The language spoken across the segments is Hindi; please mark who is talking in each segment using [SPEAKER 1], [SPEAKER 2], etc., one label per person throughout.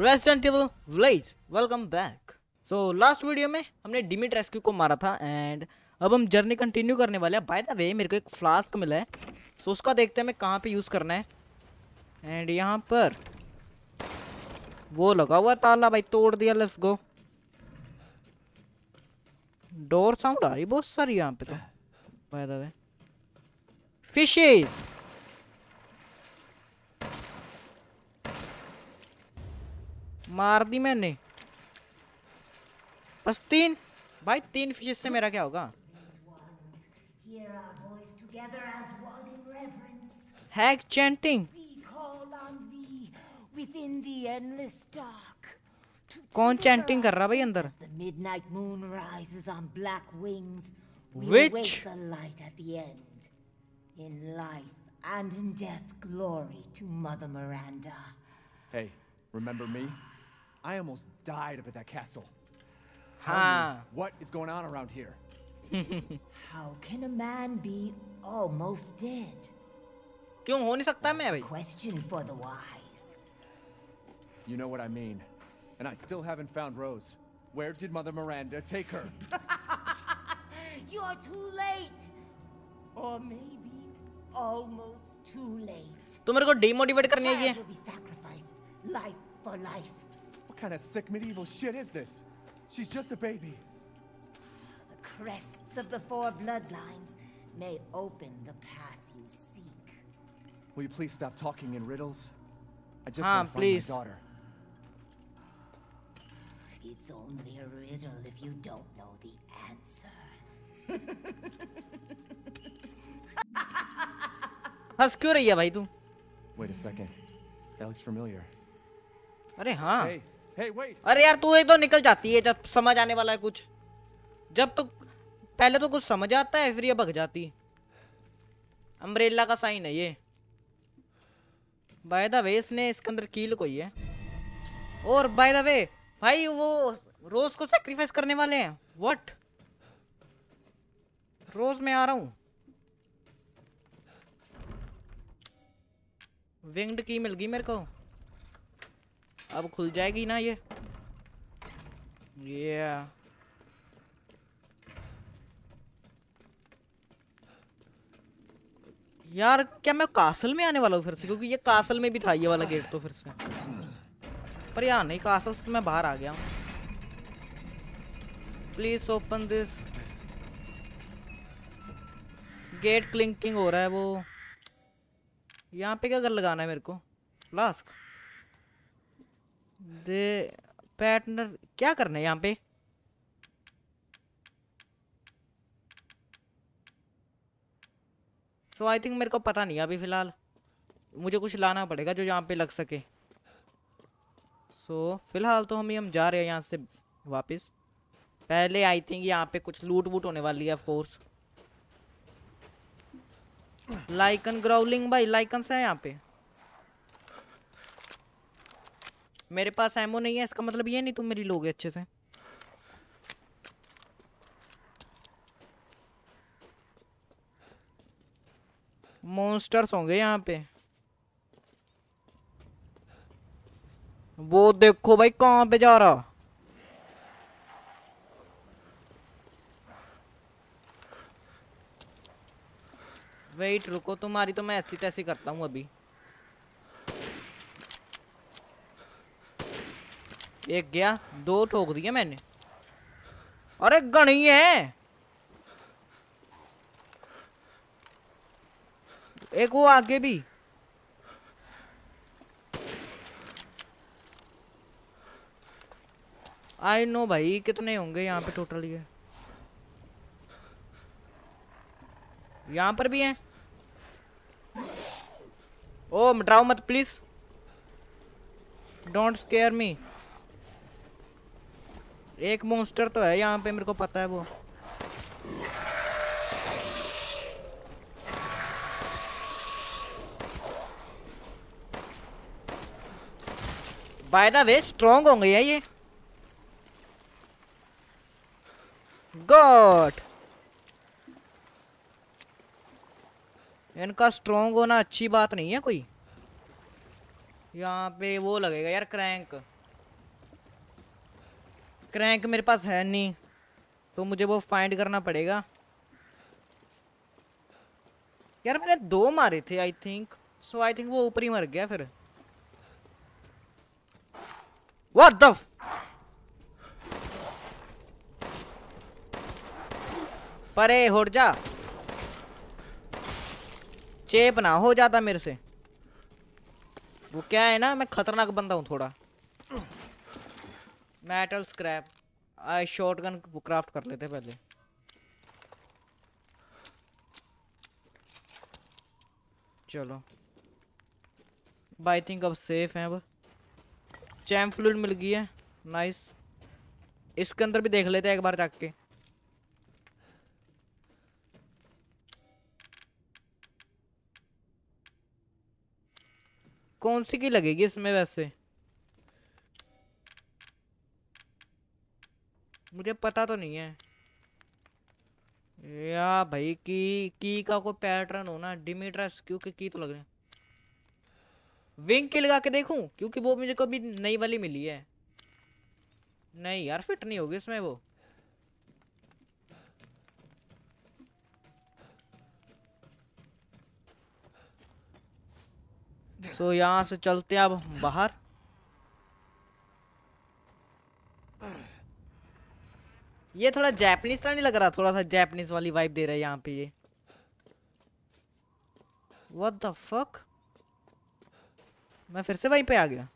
[SPEAKER 1] Restaurant village welcome back so last video में हमने डिमिट रेस्क्यू को मारा था एंड अब हम जर्नी कंटिन्यू करने वाले हैं बाय द वे मेरे को एक फ्लास्क मिला है सो so, उसका देखते हैं हमें कहाँ पे यूज़ करना है एंड यहाँ पर वो लगा हुआ ताला भाई तोड़ दिया लेट्स गो डोर साउंड आ रही बहुत सारी यहाँ पे तो बाय द वे फिशेज़ मार दी मैंने बस तीन भाई तीन फिशेस से मेरा क्या होगा हैक चैंटिंग कौन चैंटिंग कर रहा भाई अंदर
[SPEAKER 2] midnight moon rises on black wings we Which? await the light at the end in life and in death glory to mother miranda hey remember me I almost died up at that castle. Tell me, what is going on around here? How can a man be almost dead? क्यों हो Question for the wise. You know what I mean. And I still haven't found Rose. Where did Mother Miranda take her? You're too late. Or maybe almost too late. तो मेरे को demotivate करने आई Life for life. What kind of sick medieval shit is this? She's just a baby. The crests of the four bloodlines may open the path you seek. Will you please stop talking in riddles? I just um, want to please. my daughter. It's only a riddle if you don't know the answer. Wait a second. That looks familiar.
[SPEAKER 1] अरे हाँ hey.
[SPEAKER 2] अरे
[SPEAKER 1] यार तू एक तो निकल जाती है जब समझ आने वाला है कुछ जब तो पहले तो कुछ समझ आता है फिर ये भग जाती अम्ब्रेला का साइन है ये बाय द वे इसने इसके अंदर कील को ही है और बाय द वे भाई वो रोज को सेक्रीफाइस करने वाले हैं व्हाट रोज में आ रहा हूँ विंग्ड की मिल गई मेरे को अब खुल जाएगी ना ये ये यार क्या मैं कासल में आने वाला हूँ फिर से क्योंकि ये कासल में भी था ये वाला गेट तो फिर से पर यार नहीं कासल से तो मैं बाहर आ गया हूँ please open this gate clinking हो रहा है वो यहाँ पे क्या कर लगाना है मेरे को लास्ट दे पैटनर क्या करना है यहाँ पे सो आई थिंक मेरे को पता नहीं अभी फ़िलहाल मुझे कुछ लाना पड़ेगा जो यहाँ पे लग सके सो so, फ़िलहाल तो हम हम जा रहे हैं यहाँ से वापस पहले आई थिंक यहाँ पे कुछ लूट वूट होने वाली है ऑफकोर्स लाइकन ग्राउलिंग भाई लाइकन से है यहाँ पे मेरे पास एमओ नहीं है इसका मतलब ये नहीं तुम मेरी लोगे अच्छे से मॉन्स्टर्स होंगे यहाँ पे वो देखो भाई कहाँ पे जा रहा वेट रुको तुम्हारी तो मैं ऐसी तैसी करता हूँ अभी एक गया दो ठोक दिया मैंने अरे गणी है एक वो आगे भी आई नो भाई कितने होंगे यहाँ पे टोटल ये यहाँ पर भी हैं ओ डराओ मत प्लीज डोंट स्केयर मी एक मोन्स्टर तो है यहाँ पे मेरे को पता है वो बाय द वे स्ट्रॉन्ग होंगे ये गॉड इनका स्ट्रॉन्ग होना अच्छी बात नहीं है कोई यहाँ पे वो लगेगा यार क्रैंक क्रैंक मेरे पास है नहीं तो मुझे वो फाइंड करना पड़ेगा यार मैंने दो मारे थे I think so I think वो ऊपर ही मर गया फिर What the f परे होड़ जा चेप ना हो जाता मेरे से वो क्या है ना मैं खतरनाक बंदा हूं थोड़ा metal scrap shotgun craft कर लेते पहले चलो आई थिंक अब सेफ हैं अब चैम फ्लूड मिल गई है नाइस इसके अंदर भी देख लेते हैं एक बार जाग के कौन सी की लगेगी इसमें वैसे मुझे पता तो नहीं है या भाई की की का कोई पैटर्न हो ना क्योंकि की तो लग रहे विंग के लगा के देखूं क्योंकि वो मुझे कभी नई वाली मिली है नहीं यार फिट नहीं होगी इसमें वो सो so, यहाँ से चलते हैं अब बाहर ये थोड़ा जैपनीज सा नहीं लग रहा थोड़ा सा जैपनीज वाली वाइब दे रहा है यहाँ पे ये व्हाट द फक मैं फिर से वहीं पे आ गया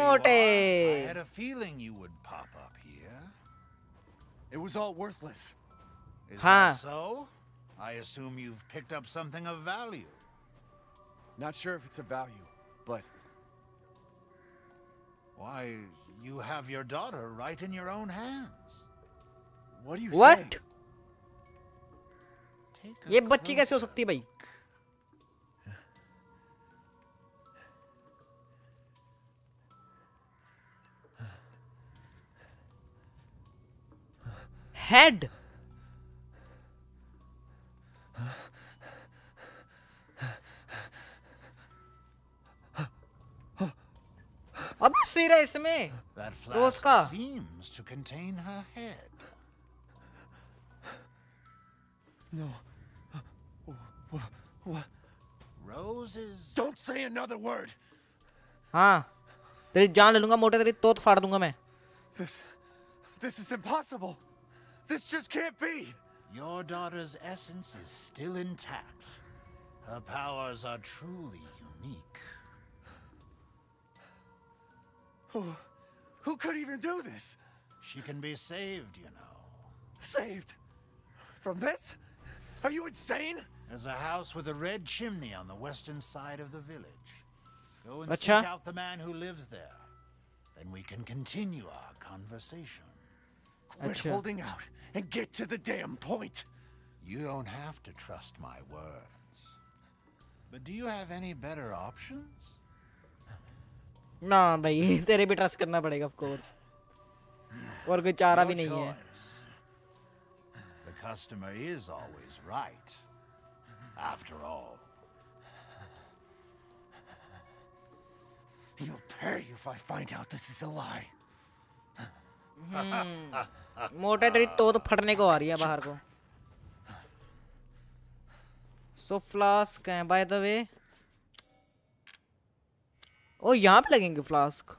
[SPEAKER 2] मोटे It was all worthless. Is huh. that so? I assume you've picked up something of value. Not sure if it's a value, but why You have your daughter right in your own hands. What do you What?
[SPEAKER 1] ये बच्ची कैसे हो सकती है भाई head अबे सिर है इसमें
[SPEAKER 2] रोज का seems to contain her head. No. Roses. Don't say another word.
[SPEAKER 1] हाँ तेरी जान ले लूंगा मोटे तेरी तोत फाड़ दूंगा मैं This
[SPEAKER 2] this is impossible. This just can't be. Your daughter's essence is still intact. Her powers are truly unique. Oh, who could even do this? She can be saved, you know. Saved? From this? Are you insane? There's a house with a red chimney on the western side of the village. Go and Acha. seek out the man who lives there. Then we can continue our conversation.
[SPEAKER 1] Quit Acha. holding
[SPEAKER 2] out and get to the damn point. You don't have to trust my words. But do you have any
[SPEAKER 1] better options? ना भाई तेरे भी ट्रस्ट करना पड़ेगा ऑफ कोर्स और कोई चारा भी नहीं है
[SPEAKER 2] The customer is always right after all
[SPEAKER 1] You'll pay if I find out this is a lie मोटे तेरी तो तो फटने को आ रही है बाहर को सो फ्लास्क है बाय द वे ओ यहाँ पे लगेंगे फ्लास्क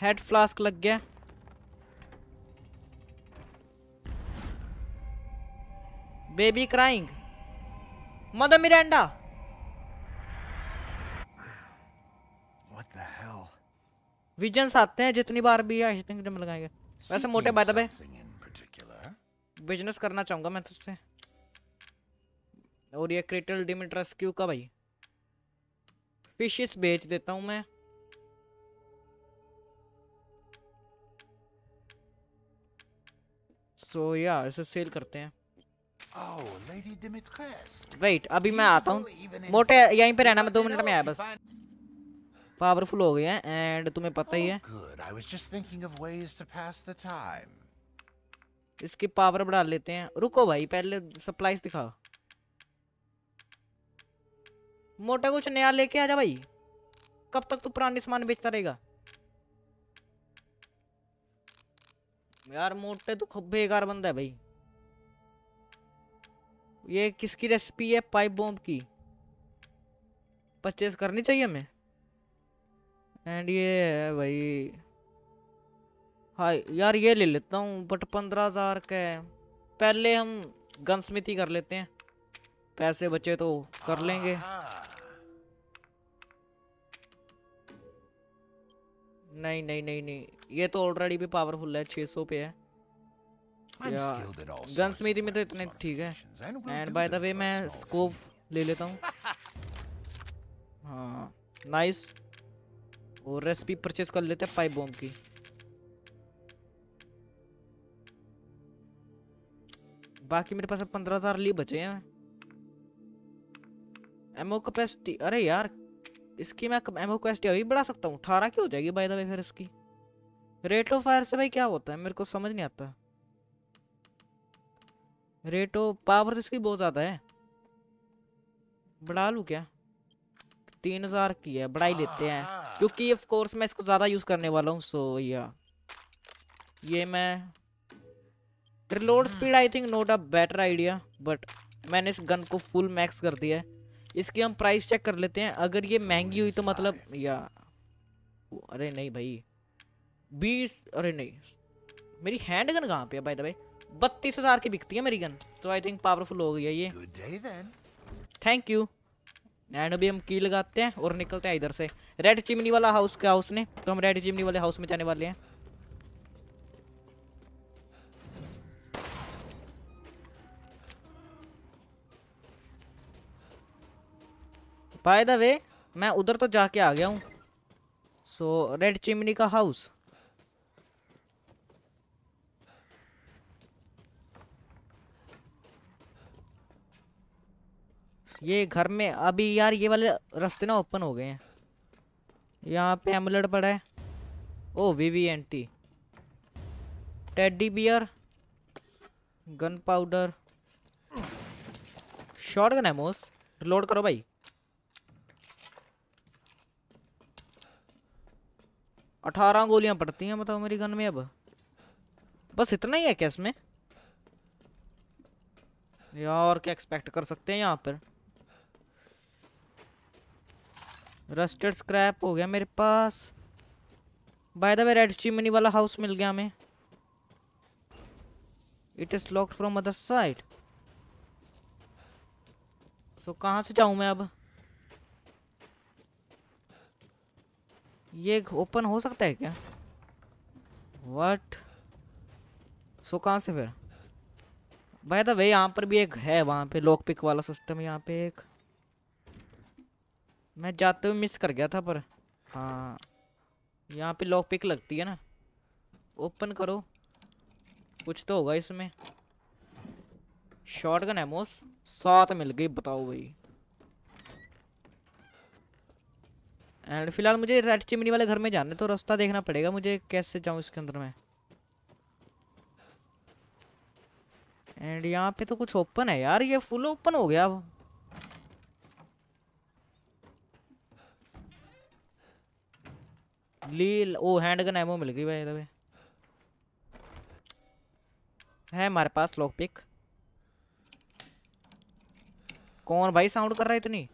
[SPEAKER 1] हेड फ्लास्क लग गया baby crying mother Miranda visions आते हैं जितनी बार भी आई थिंक जब लगाएंगे वैसे मोटे बाय द वे बिजनेस करना चाहूंगा मैं तुझसे तो और ये क्रिटल डिमिट रेस्क्यू का भाई फिशेस बेच देता हूँ मैं सो so, या yeah, इसे सेल करते हैं वेट oh, अभी मैं आता हूँ मोटे यहीं पे रहना मैं दो मिनट में आया बस पावरफुल हो गया है एंड तुम्हें पता ही oh, है इसकी पावर बढ़ा लेते हैं रुको भाई पहले सप्लाईज दिखाओ मोटा कुछ नया लेके आ भाई कब तक तू पुराने सामान बेचता रहेगा यार मोटे तो खूब बेकार बंदा है भाई ये किसकी रेसिपी है पाइप बॉम्ब की परचेज करनी चाहिए हमें एंड ये है भाई हाँ यार ये ले लेता हूँ बट पंद्रह हज़ार का पहले हम गन स्मिथ कर लेते हैं पैसे बचे तो कर लेंगे हाँ, हाँ। नहीं नहीं नहीं नहीं ये तो ऑलरेडी भी पावरफुल है 600 पे है गन स्मिथी में तो इतने ठीक है एंड बाय द वे मैं स्कोप ले लेता हूँ हाँ नाइस और रेसिपी परचेज कर लेते हैं पाइप बॉम्ब की बाकी मेरे पास अब पंद्रह हजार ली बचे हैं एमओ कैपेसिटी अरे यार इसकी मैं एमओ क्वेस्ट अभी बढ़ा सकता हूँ अठारह की हो जाएगी बाय द वे फिर इसकी रेट ऑफ फायर से भाई क्या होता है मेरे को समझ नहीं आता रेट ऑफ पावर तो इसकी बहुत ज़्यादा है बढ़ा लूँ क्या तीन हज़ार की है बढ़ाई लेते हैं क्योंकि ऑफ कोर्स मैं इसको ज़्यादा यूज़ करने वाला हूँ सो या ये मैं reload speed I think not a better idea but मैंने इस गन को फुल मैक्स कर दिया है इसकी हम प्राइस चेक कर लेते हैं अगर ये महंगी हुई तो मतलब या अरे नहीं भाई बीस अरे नहीं मेरी हैंड गन कहाँ पे भाई भाई बत्तीस हज़ार की बिकती है मेरी गन तो आई थिंक पावरफुल हो गई है ये थैंक यू एंड अभी हम की लगाते हैं और निकलते हैं इधर से रेड चिमनी वाला हाउस के हाउस ने तो हम रेड चिमनी वाले हाउस में जाने वाले हैं बाय द वे मैं उधर तो जाके आ गया हूँ सो रेड चिमनी का हाउस ये घर में अभी यार ये वाले रास्ते ना ओपन हो गए हैं यहाँ पे एमलेट पड़ा है ओ वी वी एन टी teddy bear gunpowder shotgun है मोस रिलोड करो भाई अठारह गोलियां पड़ती हैं बताओ मेरी गन में अब बस इतना ही है क्या इसमें यार क्या एक्सपेक्ट कर सकते हैं यहाँ पर रस्टेड स्क्रैप हो गया मेरे पास by the way red chimney वाला हाउस मिल गया हमें it is locked from other side so कहाँ से जाऊँ मैं अब ये ओपन हो सकता है क्या वट सो कहाँ से फिर भाई तो भाई यहाँ पर भी एक है वहाँ पे लॉक पिक वाला सिस्टम यहाँ पे एक मैं जाते हुए मिस कर गया था पर हाँ यहाँ पे लॉक पिक लगती है ना ओपन करो कुछ तो होगा इसमें शॉर्ट गन है मोस सात मिल गई बताओ भाई एंड फिलहाल मुझे रेड चिमनी वाले घर में जाना है तो रास्ता देखना पड़ेगा मुझे कैसे जाऊँ इसके अंदर मैं एंड यहाँ पे तो कुछ ओपन है यार ये फुल ओपन हो गया अब लील ओ हैंड गन एमो मिल गई भाई है हमारे पास लॉक पिक कौन भाई साउंड कर रहा है इतनी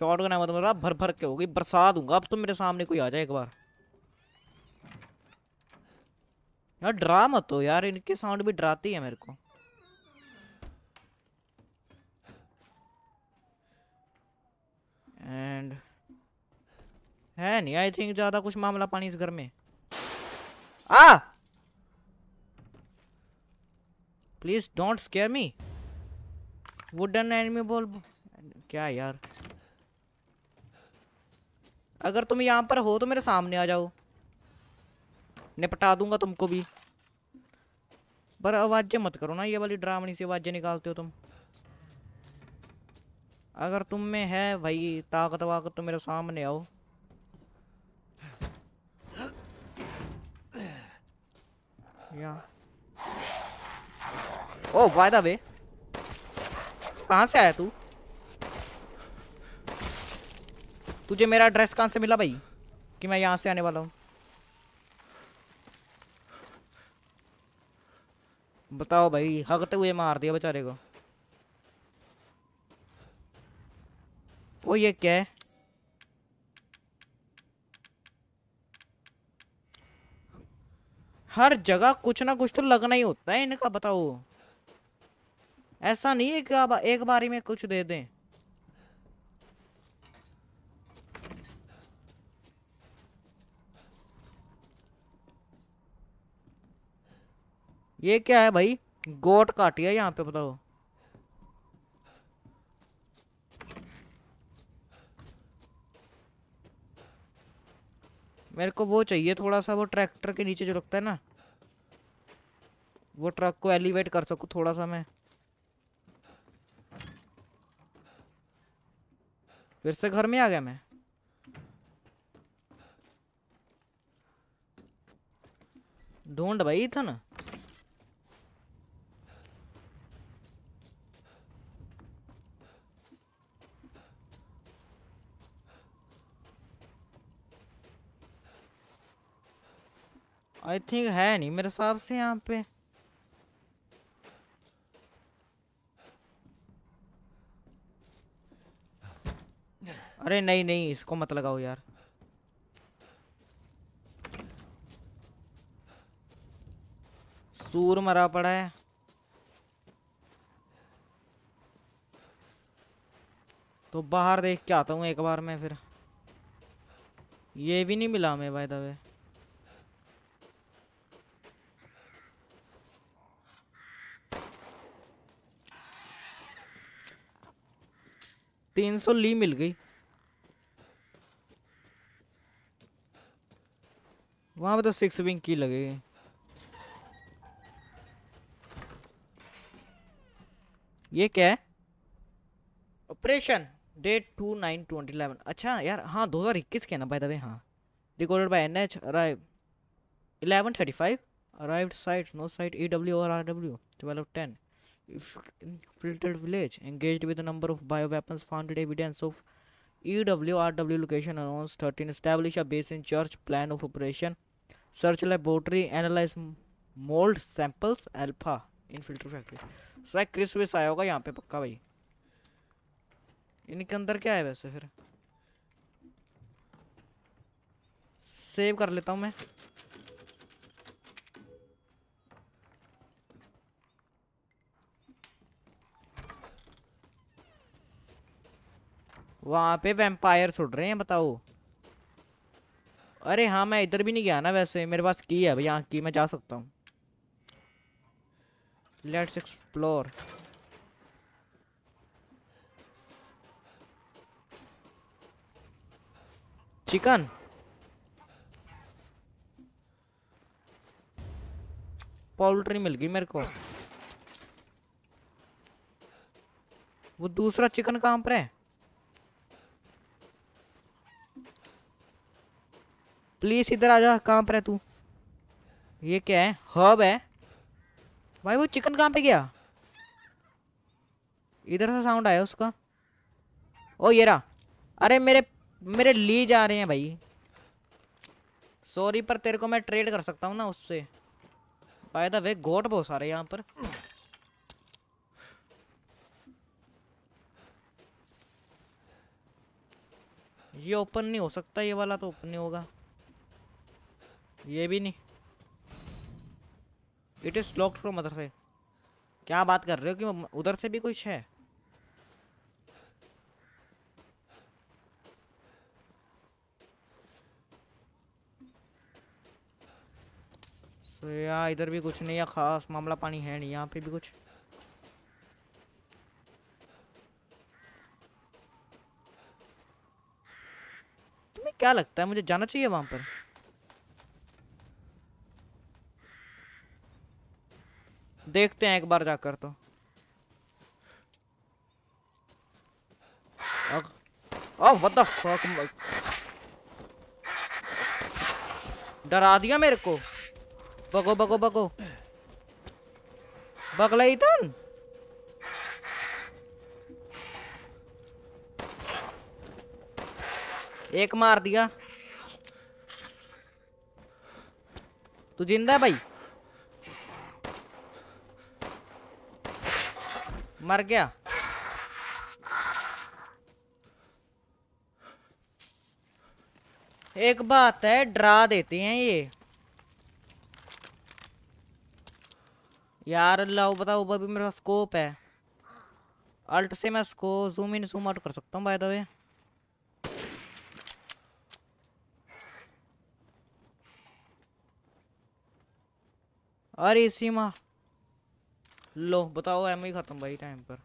[SPEAKER 1] शॉर्ट गन मतलब मेरा भर भर के होगी बरसा दूंगा अब तो मेरे सामने कोई आ जाए एक बार यार डरा मत हो यार इनके साउंड भी डराती है मेरे को एंड है नहीं आई थिंक ज्यादा कुछ मामला पानी इस घर में आ please don't scare me wooden enemy ball क्या यार अगर तुम यहाँ पर हो तो मेरे सामने आ जाओ निपटा दूंगा तुमको भी पर आवाज़ें मत करो ना ये वाली ड्रामनी से आवाज़ें निकालते हो तुम अगर तुम में है भाई ताकत वाकत तो मेरे सामने आओ या ओ वायदा वे कहाँ से आया तू तुझे मेरा एड्रेस कहाँ से मिला भाई कि मैं यहाँ से आने वाला हूँ बताओ भाई तो हुए मार दिया बेचारे को वो ये क्या है हर जगह कुछ ना कुछ तो लगना ही होता है इनका बताओ ऐसा नहीं है कि आप एक बारी में कुछ दे दें ये क्या है भाई गोट काटिया यहाँ पे बताओ मेरे को वो चाहिए थोड़ा सा वो ट्रैक्टर के नीचे जो रखता है ना वो ट्रक को एलिवेट कर सकूँ थोड़ा सा मैं फिर से घर में आ गया मैं ढूंढ भाई था ना आई थिंक है नहीं मेरे हिसाब से यहाँ पे अरे नहीं नहीं इसको मत लगाओ यार सूर मरा पड़ा है तो बाहर देख के आता हूँ एक बार मैं फिर ये भी नहीं मिला हमें भाई दबे तीन सौ ली मिल गई वहां पर तो सिक्स विंग की लगेगी ये क्या है operation date two nine twenty eleven अच्छा यार हाँ दो हज़ार इक्कीस के ना बाय द वे हाँ recorded by N H arrive eleven thirty five arrive site no site E W और R W twelve ten filtered village engaged with a number of bioweapons found evidence of EWRW location announced 13 establish a base in church plan of operation search laboratory analyze mold samples alpha in filter factory so so, Chris विस आया होगा यहाँ पे पक्का भाई इनके अंदर क्या है वैसे फिर सेव कर लेता हूँ मैं वहाँ पे वेम्पायर सुट रहे हैं बताओ अरे हाँ मैं इधर भी नहीं गया ना वैसे मेरे पास की है यहाँ की मैं जा सकता हूँ लेट्स एक्सप्लोर चिकन पोल्ट्री मिल गई मेरे को वो दूसरा चिकन कहाँ पर है प्लीज इधर आ जा कहाँ पर है तू ये क्या है हर्ब है भाई वो चिकन कहाँ पे गया इधर से साउंड आया उसका ओ ये रहा अरे मेरे मेरे ली जा रहे हैं भाई सॉरी पर तेरे को मैं ट्रेड कर सकता हूँ ना उससे बाय वे गोट बहुत सारे यहाँ पर ये ओपन नहीं हो सकता ये वाला तो ओपन नहीं होगा ये भी नहीं it is locked from other side क्या बात कर रहे हो कि उधर से भी कुछ है सो so, यहाँ इधर भी कुछ नहीं है खास मामला पानी है नहीं यहाँ पे भी कुछ तुम्हें क्या लगता है मुझे जाना चाहिए वहां पर देखते हैं एक बार जाकर तो फक डरा दिया मेरे को बगो बगो बगो बगला इधर एक मार दिया तू जिंदा है भाई मर गया एक बात है ड्रा देते हैं ये यार लाओ बताओ ऊपर भी मेरे स्कोप है अल्ट से मैं इसको जूम इन जूम आउट कर सकता हूँ भाई दबे अरे सीमा लो बताओ एम ही खत्म भाई टाइम पर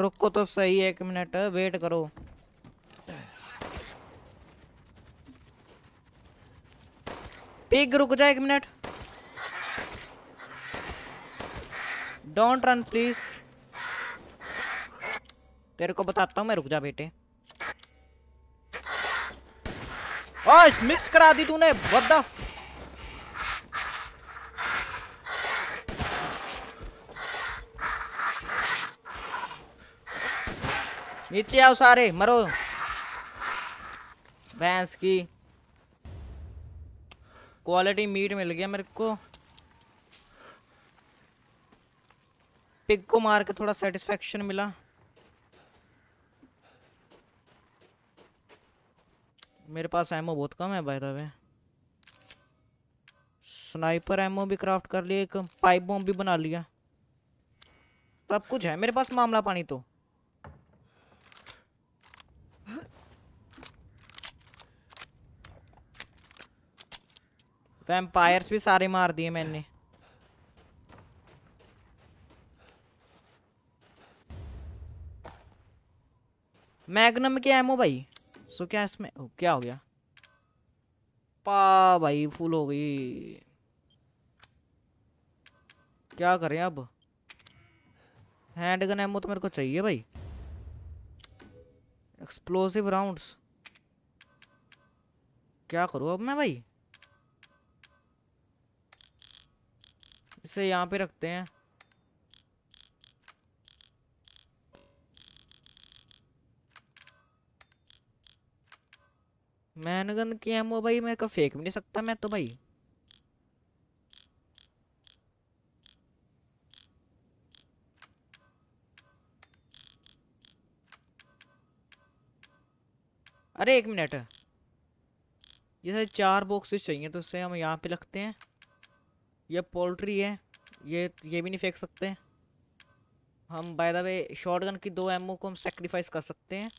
[SPEAKER 1] रुको तो सही एक मिनट वेट करो पिग रुक जाए एक मिनट डोंट रन प्लीज़ तेरे को बताता हूँ मैं रुक जा बेटे मिस करा दी तूने बदा नीचे आओ सारे मरो भैंस की क्वालिटी मीट मिल गया मेरे को पिग को मार के थोड़ा सेटिस्फेक्शन मिला मेरे पास एमओ बहुत कम है भाई द स्नाइपर एमओ भी क्राफ्ट कर लिया एक पाइप बॉम्ब भी बना लिया सब कुछ है मेरे पास मामला पानी तो वैम्पायर्स भी सारे मार दिए मैंने मैग्नम के एमओ भाई सो क्या इसमें ओ, क्या हो गया पा भाई फुल हो गई क्या करें अब हैंडगन एमो तो मेरे को चाहिए भाई एक्सप्लोसिव राउंड्स क्या करूँ अब मैं भाई इसे यहाँ पे रखते हैं मैनगन की एमओ भाई मेरे को फेंक भी नहीं सकता मैं तो भाई अरे एक मिनट ये सर चार बॉक्सेस चाहिए तो इसे हम यहाँ पे रखते हैं ये पोल्ट्री है ये ये भी नहीं फेंक सकते हम बाय द वे शॉटगन की दो एमओ को हम सेक्रीफाइस कर सकते हैं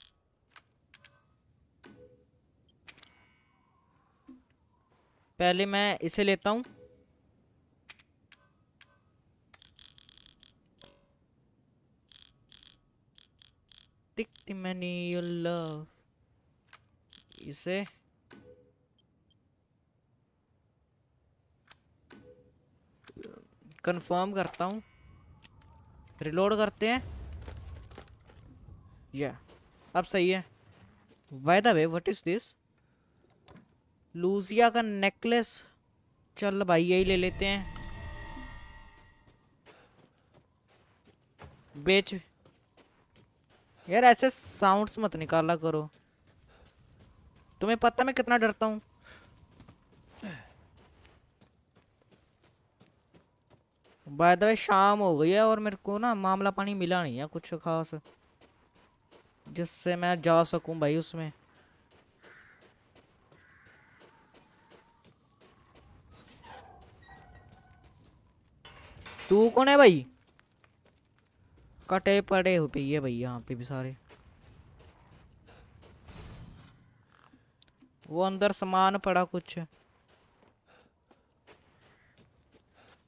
[SPEAKER 1] पहले मैं इसे लेता हूँ इसे कंफर्म करता हूँ रिलोड करते हैं या अब सही है why way what is this लूजिया का नेकलेस चल भाई यही ले लेते हैं बेच यार ऐसे साउंड्स मत निकाला करो तुम्हें पता मैं कितना डरता हूं बाय द वे शाम हो गई है और मेरे को ना मामला पानी मिला नहीं है कुछ खास जिससे मैं जा सकूं भाई उसमें तू कौन है भाई कटे पड़े हो पे ये भाई यहाँ पे भी सारे वो अंदर सामान पड़ा कुछ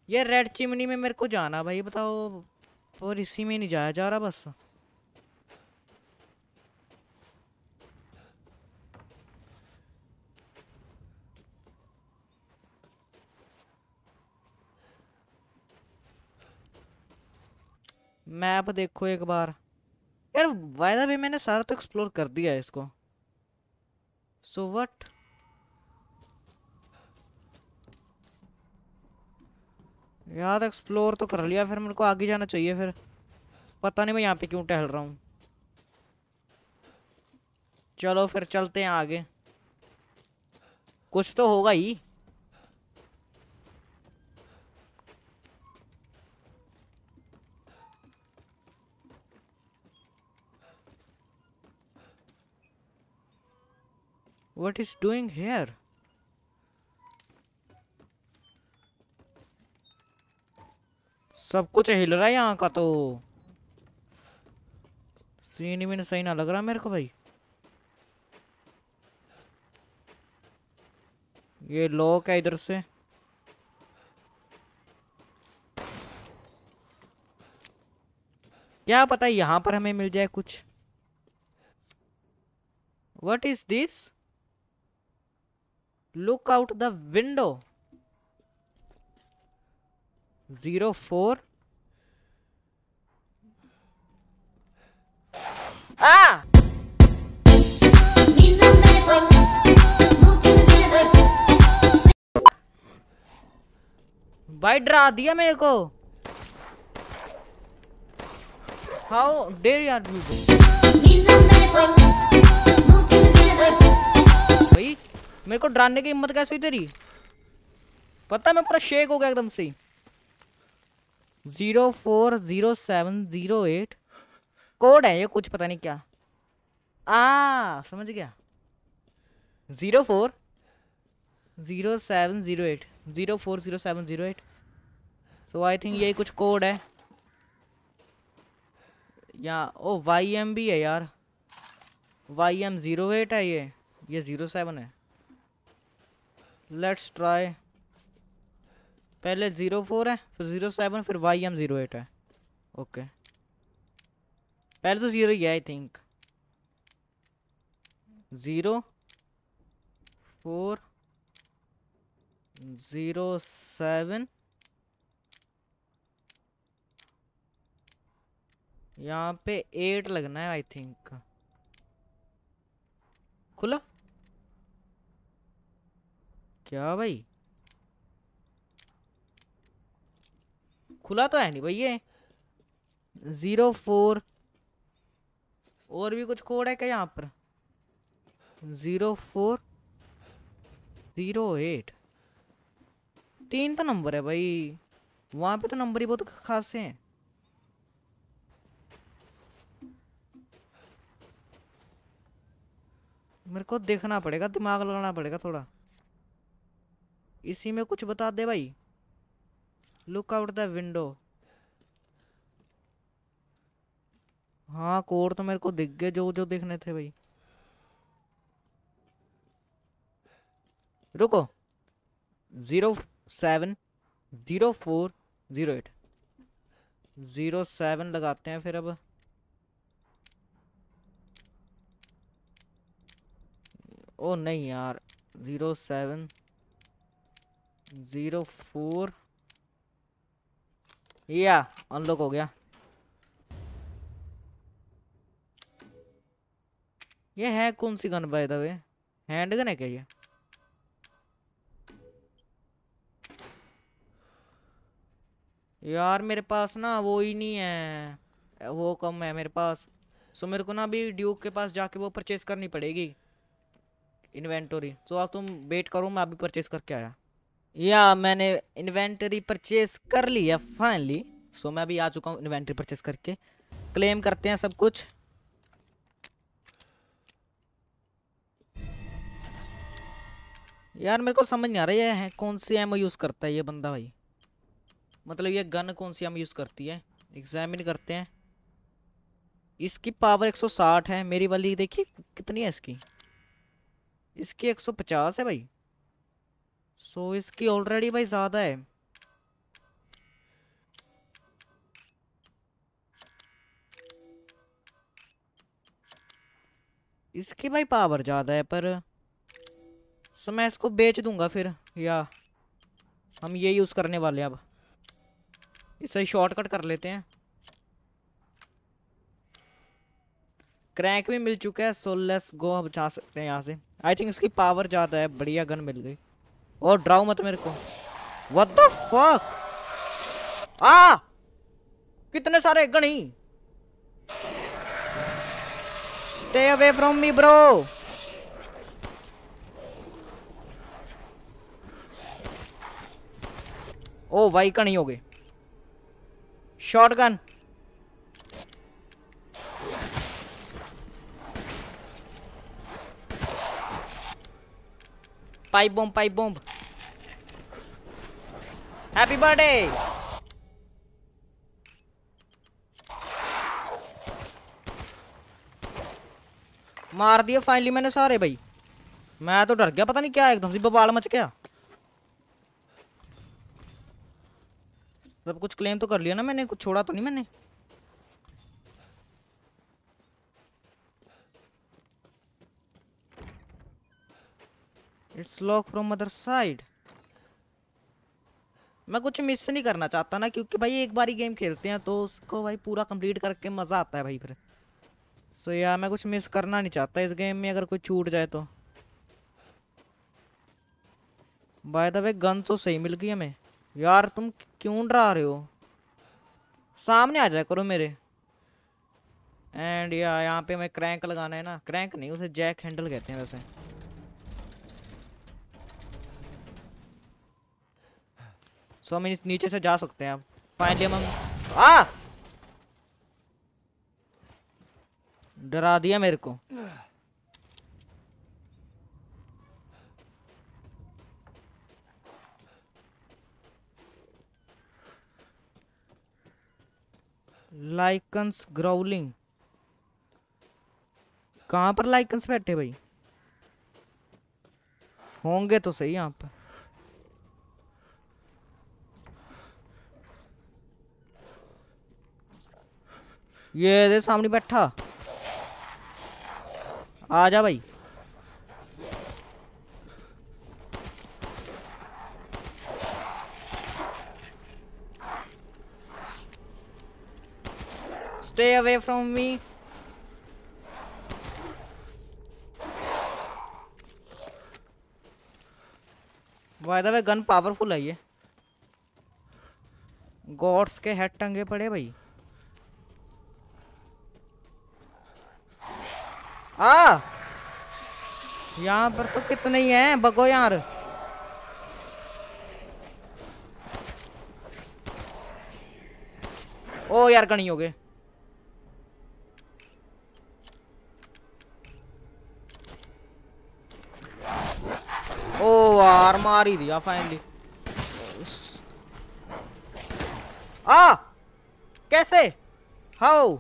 [SPEAKER 1] ये रेड चिमनी में मेरे को जाना भाई बताओ और इसी में नहीं जाया जा रहा बस मैप देखो एक बार यार वायदा भी मैंने सारा तो एक्सप्लोर कर दिया है इसको सो so वट यार एक्सप्लोर तो कर लिया फिर मेरे को आगे जाना चाहिए फिर पता नहीं मैं यहाँ पे क्यों टहल रहा हूँ चलो फिर चलते हैं आगे कुछ तो होगा ही What is doing here? सब कुछ हिल रहा है यहाँ का तो सीन भी सही ना लग रहा मेरे को भाई ये लॉक है इधर से क्या पता यहां पर हमें मिल जाए कुछ what is this look out the window zero four ah भाई डरा दिया मेरे को हाउ डेयर यार भाई मेरे को डराने की हिम्मत कैसे हुई तेरी पता मैं पूरा शेक हो गया एकदम से zero four zero seven zero eight code है ये कुछ पता नहीं क्या आ समझ गया zero four zero seven zero eight zero four zero seven zero eight so I think यही कुछ कोड है या ओ वाई एम भी है यार वाई एम ज़ीरो एट है ये ये ज़ीरो सेवन है लेट्स ट्राई पहले ज़ीरो फोर है फिर ज़ीरो सेवन फिर वाई एम ज़ीरो एट है ओके पहले तो ज़ीरो ही है I think zero four zero seven यहाँ पे एट लगना है आई थिंक खुला क्या भाई खुला तो है नहीं भाई ये ज़ीरो फोर और भी कुछ कोड है क्या यहाँ पर ज़ीरो फोर ज़ीरो एट तीन तो नंबर है भाई वहाँ पे तो नंबर ही बहुत खास हैं मेरे को देखना पड़ेगा दिमाग लगाना पड़ेगा थोड़ा इसी में कुछ बता दे भाई लुक आउट द विंडो हाँ कोर तो मेरे को दिख गए जो जो देखने थे भाई रुको zero seven zero four zero eight zero seven लगाते हैं फिर अब ओ नहीं यार ज़ीरो सेवन ज़ीरो फोर या अनलॉक हो गया ये है कौन सी gun by the way handgun है क्या ये यार मेरे पास ना वो ही नहीं है वो कम है मेरे पास सो मेरे को ना अभी ड्यूक के पास जाके वो परचेस करनी पड़ेगी इन्वेंटोरी सो आप तुम वेट करो मैं अभी परचेज करके आया या मैंने इन्वेंटरी परचेस कर ली है फाइनली सो मैं भी आ चुका हूँ इन्वेंटरी परचेस करके क्लेम करते हैं सब कुछ यार मेरे को समझ नहीं आ रहा है कौन सी एम यूज़ करता है ये बंदा भाई मतलब ये गन कौन सी एम यूज़ करती है एग्जामिन करते हैं इसकी पावर 160 है मेरी वाली देखिए कितनी है इसकी इसकी 150 है भाई सो so, इसकी ऑलरेडी भाई ज़्यादा है इसकी भाई पावर ज़्यादा है पर सो मैं इसको बेच दूंगा फिर या हम ये यूज़ करने वाले हैं अब इसे शॉर्टकट कर लेते हैं क्रैंक भी मिल चुका है सो लेस गो अब जा सकते हैं यहाँ से आई थिंक इसकी पावर ज़्यादा है बढ़िया गन मिल गई और ड्राउ मत मेरे को व्हाट द फक आ कितने सारे गणी stay away from me bro oh भाई कणी हो गए shotgun pipe bomb pipe bomb happy birthday मार दिया फाइनली मैंने सारे भाई मैं तो डर गया पता नहीं क्या एकदम बवाल मच गया सब कुछ क्लेम तो कर लिया ना मैंने कुछ छोड़ा तो नहीं मैंने it's lock from other side मैं कुछ मिस नहीं करना चाहता ना क्योंकि भाई एक बार ही गेम खेलते हैं तो उसको भाई पूरा कंप्लीट करके मज़ा आता है भाई फिर सो so, यार मैं कुछ मिस करना नहीं चाहता इस गेम में अगर कोई छूट जाए तो भाई तो भाई गन तो सही मिल गई हमें यार तुम क्यों डरा रहे हो सामने आ जाए करो मेरे एंड या यहाँ पे मैं क्रैंक लगाना है ना क्रैंक नहीं उसे जैक हैंडल कहते हैं वैसे सो हम नीचे से जा सकते हैं अब फाइनली हम आ हाँ। डरा दिया मेरे को लाइकंस ग्राउलिंग कहां पर लाइकंस बैठे भाई होंगे तो सही यहां पर ये दे सामने बैठा आ जा भाई स्टे अवे फ्रॉम मी वायदा वे गन पावरफुल है ये गॉड्स के हेड टंगे पड़े भाई हाँ। यहाँ पर तो कितने ही हैं बगो यार ओ यार कणी हो गए ओ यार मार ही दिया फाइनली आ कैसे हाउ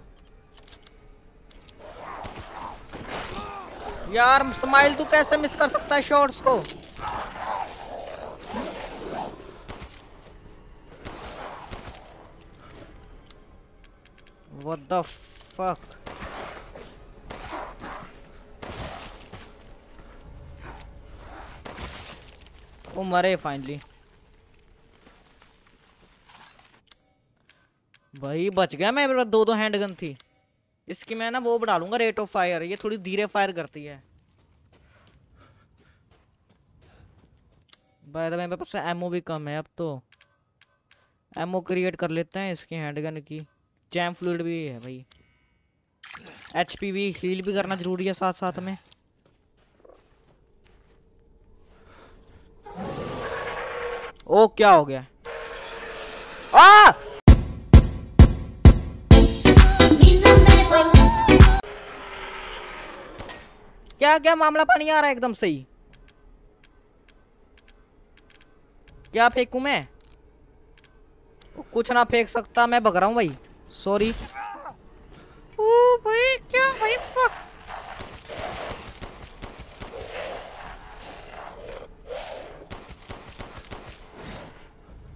[SPEAKER 1] यार स्माइल तू कैसे मिस कर सकता है शॉर्ट्स को What the fuck? वो मरे फाइनली भाई बच गया मैं मेरा दो दो हैंडगन थी इसकी मैं ना वो बढ़ा लूंगा रेट ऑफ फायर ये थोड़ी धीरे फायर करती है मेरे पास एमओ भी कम है अब तो एमओ क्रिएट कर लेते हैं इसके हैंडगन की जैम फ्लूड भी है भाई एच पी भी हील भी करना जरूरी है साथ साथ में ओ क्या हो गया आ! क्या क्या मामला पानी आ रहा है एकदम सही क्या फेंकू मैं कुछ ना फेंक सकता मैं भग रहा हूँ भाई सॉरी भाई क्या भाई फक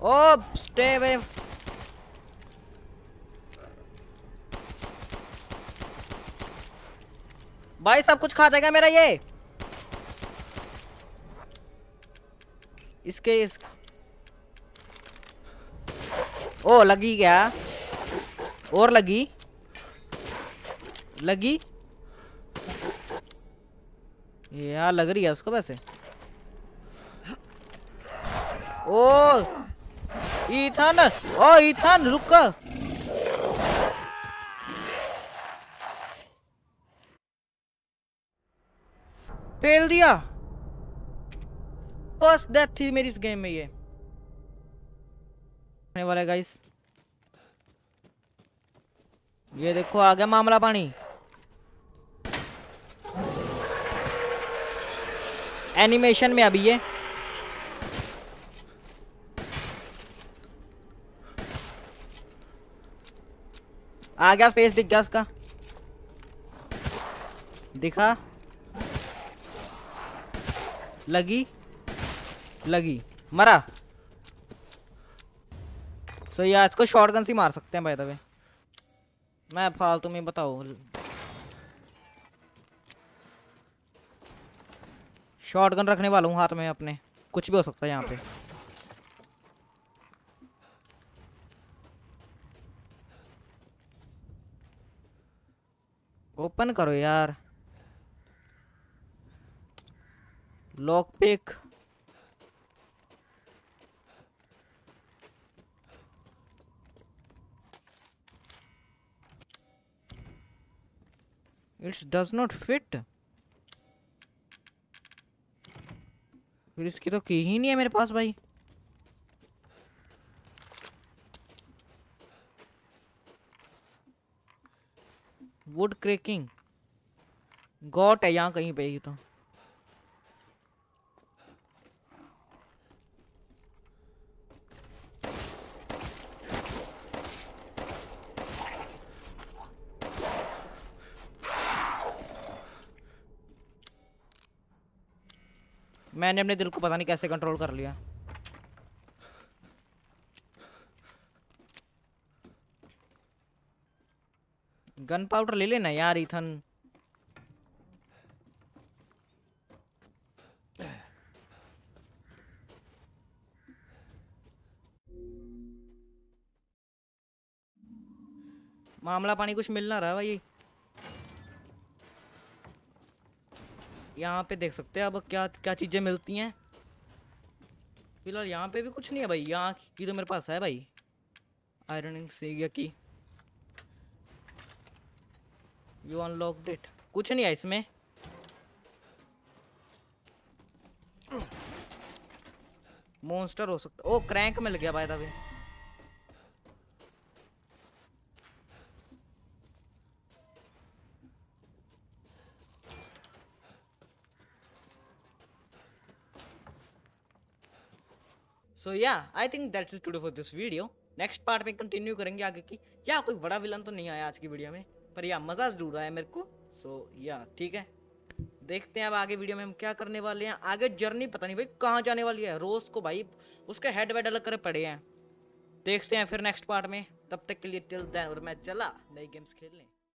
[SPEAKER 1] ओ stay भाई सब कुछ खा जाएगा मेरा ये इसके इस ओ लगी क्या और लगी लगी यार लग रही है उसको वैसे ओ ईथन ओ ईथन रुक फेल दिया फर्स्ट डेथ थी मेरी इस गेम में ये होने वाला गाइस ये देखो आ गया मामला पानी एनिमेशन में अभी ये आ गया फेस दिख गया उसका दिखा लगी लगी मरा सो so, यार इसको शॉर्ट गन से मार सकते हैं भाई दबे मैं फालतू में बताओ शॉर्ट गन रखने वाला हूँ हाथ में अपने कुछ भी हो सकता है यहाँ पे ओपन करो यार lock pick it's does not fit फिर इसकी तो की ही नहीं है मेरे पास भाई वुड क्रेकिंग गॉट है यहाँ कहीं पे ही तो मैंने अपने दिल को पता नहीं कैसे कंट्रोल कर लिया गन पाउडर ले लेना यार इथन मामला पानी कुछ मिलना रहा भाई यहाँ पे देख सकते हैं अब क्या क्या चीज़ें मिलती हैं फिलहाल यहाँ पे भी कुछ नहीं है भाई यहाँ की तो मेरे पास है भाई आयरन सीगिया की यू अनलॉक डेट कुछ नहीं है इसमें मोन्स्टर हो सकता ओ क्रैंक मिल गया भाई तभी so yeah I think that's is to do for this video next part में कंटिन्यू करेंगे आगे की या कोई बड़ा विलन तो नहीं आया आज की वीडियो में पर या मज़ा जरूर आया मेरे को सो so, या ठीक है देखते हैं अब आगे वीडियो में हम क्या करने वाले हैं आगे जर्नी पता नहीं भाई कहाँ जाने वाली है रोज़ को भाई उसके हेड वेड अलग कर पड़े हैं देखते हैं फिर नेक्स्ट पार्ट में तब तक के लिए टिल दें और मैं चला नई गेम्स खेलने